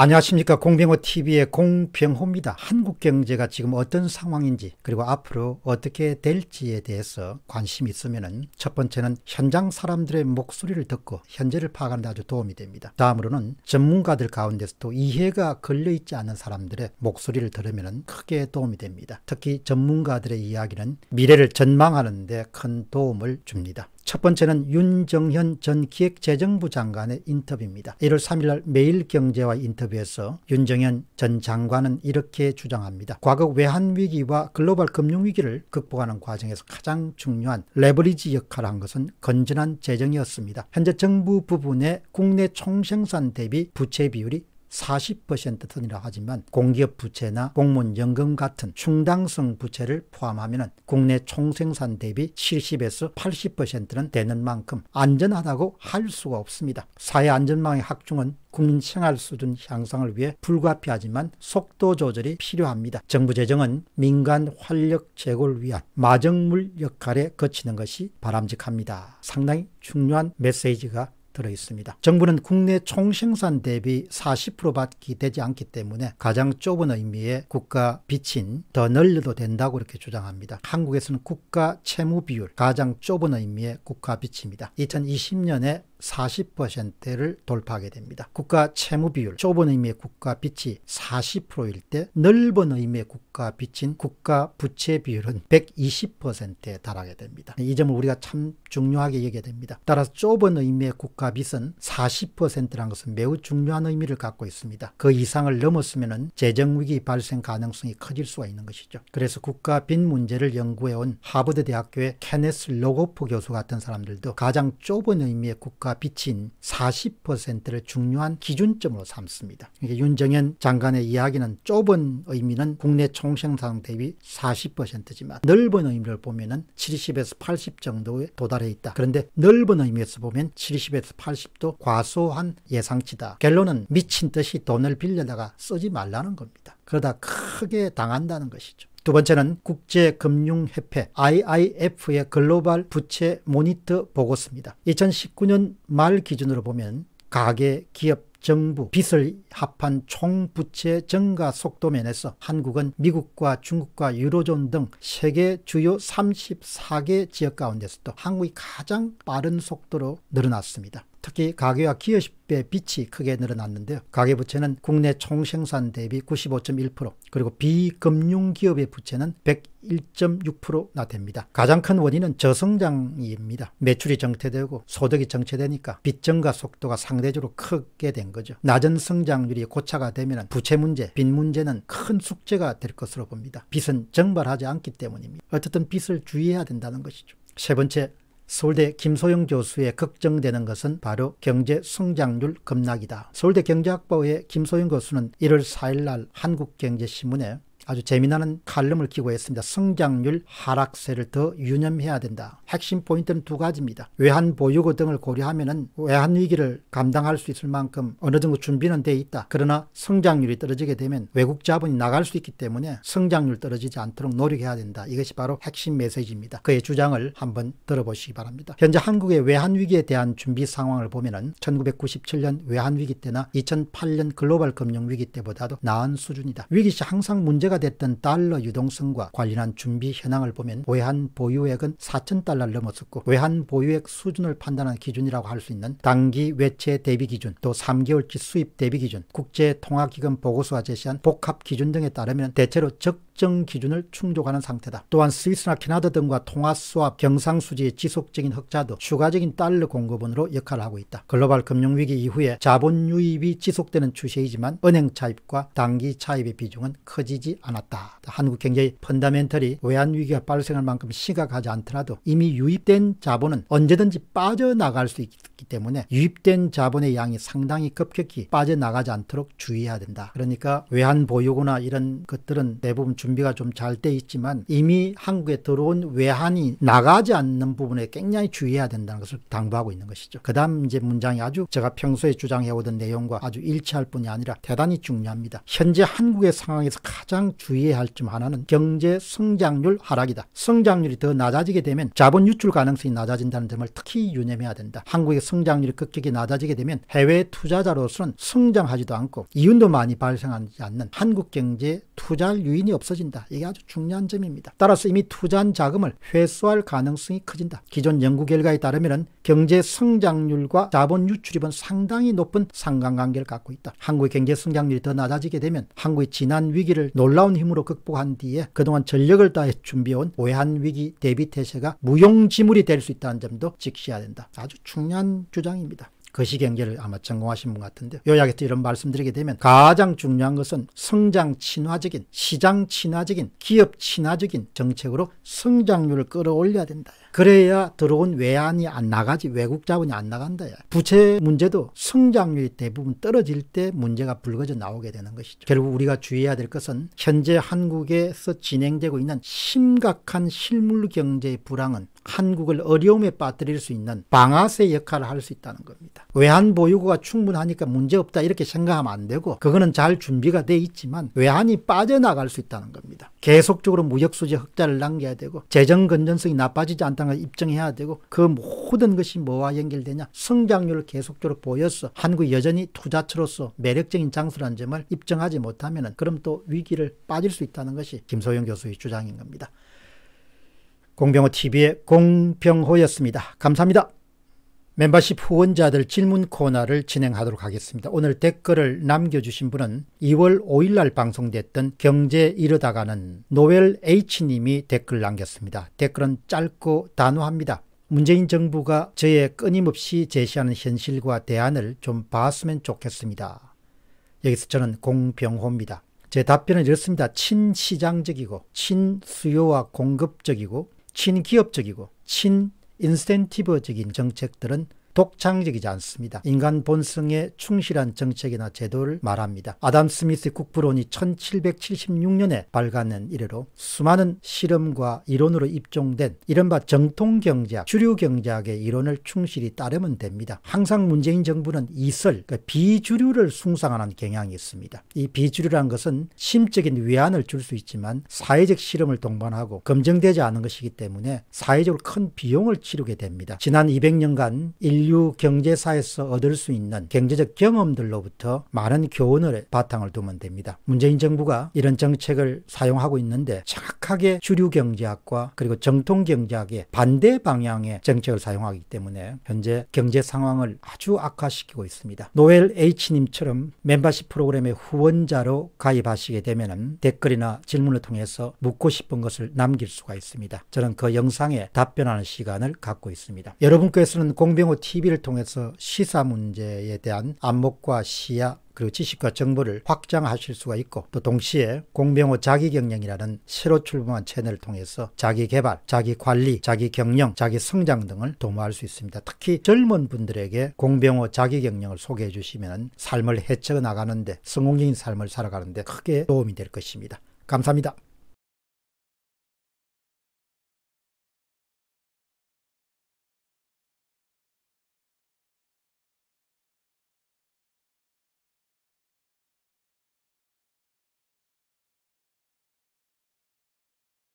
안녕하십니까 공병호 TV의 공병호입니다. 한국 경제가 지금 어떤 상황인지 그리고 앞으로 어떻게 될지에 대해서 관심 있으면첫 번째는 현장 사람들의 목소리를 듣고 현재를 파악하는 데 아주 도움이 됩니다. 다음으로는 전문가들 가운데서도 이해가 걸려 있지 않은 사람들의 목소리를 들으면 크게 도움이 됩니다. 특히 전문가들의 이야기는 미래를 전망하는 데 큰 도움을 줍니다. 첫 번째는 윤정현 전 기획재정부 장관의 인터뷰입니다. 1월 3일 날 매일경제와 인터뷰에서 윤정현 전 장관은 이렇게 주장합니다. 과거 외환위기와 글로벌 금융위기를 극복하는 과정에서 가장 중요한 레버리지 역할을 한 것은 건전한 재정이었습니다. 현재 정부 부분의 국내 총생산 대비 부채 비율이 40% 선이라 하지만 공기업 부채나 공무원 연금 같은 충당성 부채를 포함하면 국내 총생산 대비 70에서 80%는 되는 만큼 안전하다고 할 수가 없습니다. 사회 안전망의 확충은 국민 생활 수준 향상을 위해 불가피하지만 속도 조절이 필요합니다. 정부 재정은 민간 활력 제고를 위한 마정물 역할에 거치는 것이 바람직합니다. 상당히 중요한 메시지가 들어 있습니다. 정부는 국내 총생산 대비 40%밖에 되지 않기 때문에 가장 좁은 의미의 국가 빚인 더 늘려도 된다고 이렇게 주장합니다. 한국에서는 국가 채무 비율 가장 좁은 의미의 국가 빚입니다. 2020년에 40%를 돌파하게 됩니다. 국가 채무 비율, 좁은 의미의 국가 빚이 40%일 때 넓은 의미의 국가 빚인 국가 부채 비율은 120%에 달하게 됩니다. 이 점을 우리가 참 중요하게 여겨야 됩니다. 따라서 좁은 의미의 국가 빚은 40%라는 것은 매우 중요한 의미를 갖고 있습니다. 그 이상을 넘었으면 재정위기 발생 가능성이 커질 수가 있는 것이죠. 그래서 국가 빚 문제를 연구해온 하버드 대학교의 케네스 로고프 교수 같은 사람들도 가장 좁은 의미의 국가 평가가 비친 40%를 중요한 기준점으로 삼습니다. 그러니까 윤정현 장관의 이야기는 좁은 의미는 국내 총생산 대비 40%지만 넓은 의미를 보면 70에서 80 정도에 도달해 있다. 그런데 넓은 의미에서 보면 70에서 80도 과소한 예상치다. 결론은 미친 듯이 돈을 빌려다가 쓰지 말라는 겁니다. 그러다 크게 당한다는 것이죠. 두 번째는 국제금융협회 IIF의 글로벌 부채 모니터 보고서입니다. 2019년 말 기준으로 보면 가계, 기업, 정부, 빚을 합한 총 부채 증가 속도 면에서 한국은 미국과 중국과 유로존 등 세계 주요 34개 지역 가운데서도 한국이 가장 빠른 속도로 늘어났습니다. 특히 가계와 기여십의 빛이 크게 늘어났는데요. 가계부채는 국내 총생산 대비 95.1% 그리고 비금융기업의 부채는 101.6%나됩니다 가장 큰 원인은 저성장입니다. 매출이 정체되고 소득이 정체되니까 빚 증가 속도가 상대적으로 크게 된 거죠. 낮은 성장률이 고차가 되면 부채 문제, 빚 문제는 큰 숙제가 될 것으로 봅니다. 빚은 정발하지 않기 때문입니다. 어쨌든 빚을 주의해야 된다는 것이죠. 세 번째, 서울대 김소영 교수의 걱정되는 것은 바로 경제 성장률 급락이다. 서울대 경제학부의 김소영 교수는 1월 4일 날 한국경제신문에 아주 재미나는 칼럼을 기고 했습니다. 성장률 하락세를 더 유념해야 된다. 핵심 포인트는 두 가지입니다. 외환 보유고 등을 고려하면 외환 위기를 감당할 수 있을 만큼 어느 정도 준비는 돼 있다. 그러나 성장률이 떨어지게 되면 외국 자본이 나갈 수 있기 때문에 성장률 떨어지지 않도록 노력해야 된다. 이것이 바로 핵심 메시지입니다. 그의 주장을 한번 들어보시기 바랍니다. 현재 한국의 외환 위기에 대한 준비 상황을 보면 1997년 외환 위기 때나 2008년 글로벌 금융 위기 때보다도 나은 수준이다. 위기 시 항상 문제가 화제 됐던 달러 유동성과 관련한 준비 현황을 보면 외환 보유액은 4천 달러를 넘었었고 외환 보유액 수준을 판단하는 기준이라고 할 수 있는 단기 외채 대비 기준 또 3개월치 수입 대비 기준 국제 통화기금 보고서가 제시한 복합 기준 등에 따르면 대체로 적 일정 기준을 충족하는 상태다. 또한 스위스나 캐나다 등과 통화 수합, 경상수지의 지속적인 흑자도 추가적인 달러 공급원으로 역할을 하고 있다. 글로벌 금융위기 이후에 자본 유입이 지속되는 추세이지만 은행 차입과 단기 차입의 비중은 커지지 않았다. 한국 경제의 펀다멘털이 외환위기가 발생할 만큼 심각하지 않더라도 이미 유입된 자본은 언제든지 빠져나갈 수 있기 때문에 유입된 자본의 양이 상당히 급격히 빠져나가지 않도록 주의해야 된다. 그러니까 외환 보유고나 이런 것들은 대부분 주 준비가 좀 잘 돼 있지만 이미 한국에 들어온 외환이 나가지 않는 부분에 굉장히 주의해야 된다는 것을 당부하고 있는 것이죠. 그 다음 이제 문장이 아주 제가 평소에 주장해오던 내용과 아주 일치할 뿐이 아니라 대단히 중요합니다. 현재 한국의 상황에서 가장 주의해야 할 점 하나는 경제 성장률 하락이다. 성장률이 더 낮아지게 되면 자본 유출 가능성이 낮아진다는 점을 특히 유념해야 된다. 한국의 성장률이 급격히 낮아지게 되면 해외 투자자로서는 성장하지도 않고 이윤도 많이 발생하지 않는 한국 경제 투자할 유인이 없어진 커진다. 이게 아주 중요한 점입니다. 따라서 이미 투자한 자금을 회수할 가능성이 커진다. 기존 연구 결과에 따르면 경제 성장률과 자본 유출입은 상당히 높은 상관관계를 갖고 있다. 한국의 경제 성장률이 더 낮아지게 되면 한국의 지난 위기를 놀라운 힘으로 극복한 뒤에 그동안 전력을 다해 준비해온 외환 위기 대비 태세가 무용지물이 될 수 있다는 점도 직시해야 된다. 아주 중요한 주장입니다. 거시경제를 그 아마 전공하신 분 같은데 요약해서 이런 말씀드리게 되면 가장 중요한 것은 성장 친화적인 시장 친화적인 기업 친화적인 정책으로 성장률을 끌어올려야 된다. 그래야 들어온 외환이 안 나가지 외국 자본이 안 나간다. 부채 문제도 성장률이 대부분 떨어질 때 문제가 불거져 나오게 되는 것이죠. 결국 우리가 주의해야 될 것은 현재 한국에서 진행되고 있는 심각한 실물 경제의 불황은 한국을 어려움에 빠뜨릴 수 있는 방아쇠 역할을 할 수 있다는 겁니다. 외환 보유고가 충분하니까 문제없다 이렇게 생각하면 안 되고 그거는 잘 준비가 돼 있지만 외환이 빠져나갈 수 있다는 겁니다. 계속적으로 무역수지 흑자를 남겨야 되고 재정 건전성이 나빠지지 않다는 걸 입증해야 되고 그 모든 것이 뭐와 연결되냐 성장률을 계속적으로 보여서 한국이 여전히 투자처로서 매력적인 장소라는 점을 입증하지 못하면 그럼 또 위기를 빠질 수 있다는 것이 김소영 교수의 주장인 겁니다. 공병호 TV의 공병호였습니다. 감사합니다. 멤버십 후원자들 질문 코너를 진행하도록 하겠습니다. 오늘 댓글을 남겨주신 분은 2월 5일날 방송됐던 경제 이러다가는 노엘 H님이 댓글 남겼습니다. 댓글은 짧고 단호합니다. 문재인 정부가 저의 끊임없이 제시하는 현실과 대안을 좀 봤으면 좋겠습니다. 여기서 저는 공병호입니다. 제 답변은 이렇습니다. 친시장적이고 친수요와 공급적이고 친기업적이고 친인센티브적인 정책들은 독창적이지 않습니다. 인간 본성에 충실한 정책이나 제도를 말합니다. 아담 스미스 국부론이 1776년에 발간된 이래로 수많은 실험과 이론으로 입종된 이른바 정통 경제학, 주류 경제학의 이론을 충실히 따르면 됩니다. 항상 문재인 정부는 이설, 그러니까 비주류를 숭상하는 경향이 있습니다. 이 비주류란 것은 심적인 위안을 줄 수 있지만 사회적 실험을 동반하고 검증되지 않은 것이기 때문에 사회적으로 큰 비용을 치르게 됩니다. 지난 200년간 인류 인류 경제사에서 얻을 수 있는 경제적 경험들로부터 많은 교훈을 바탕을 두면 됩니다. 문재인 정부가 이런 정책을 사용하고 있는데 정확하게 주류 경제학과 그리고 정통 경제학의 반대 방향의 정책을 사용하기 때문에 현재 경제 상황을 아주 악화시키고 있습니다. 노엘 H님처럼 멤버십 프로그램의 후원자로 가입하시게 되면 댓글이나 질문을 통해서 묻고 싶은 것을 남길 수가 있습니다. 저는 그 영상에 답변하는 시간을 갖고 있습니다. 여러분께서는 공병호 t v TV를 통해서 시사 문제에 대한 안목과 시야 그리고 지식과 정보를 확장하실 수가 있고 또 동시에 공병호 자기경영이라는 새로 출범한 채널을 통해서 자기개발, 자기관리, 자기경영, 자기성장 등을 도모할 수 있습니다. 특히 젊은 분들에게 공병호 자기경영을 소개해 주시면 삶을 헤쳐 나가는데 성공적인 삶을 살아가는데 크게 도움이 될 것입니다. 감사합니다.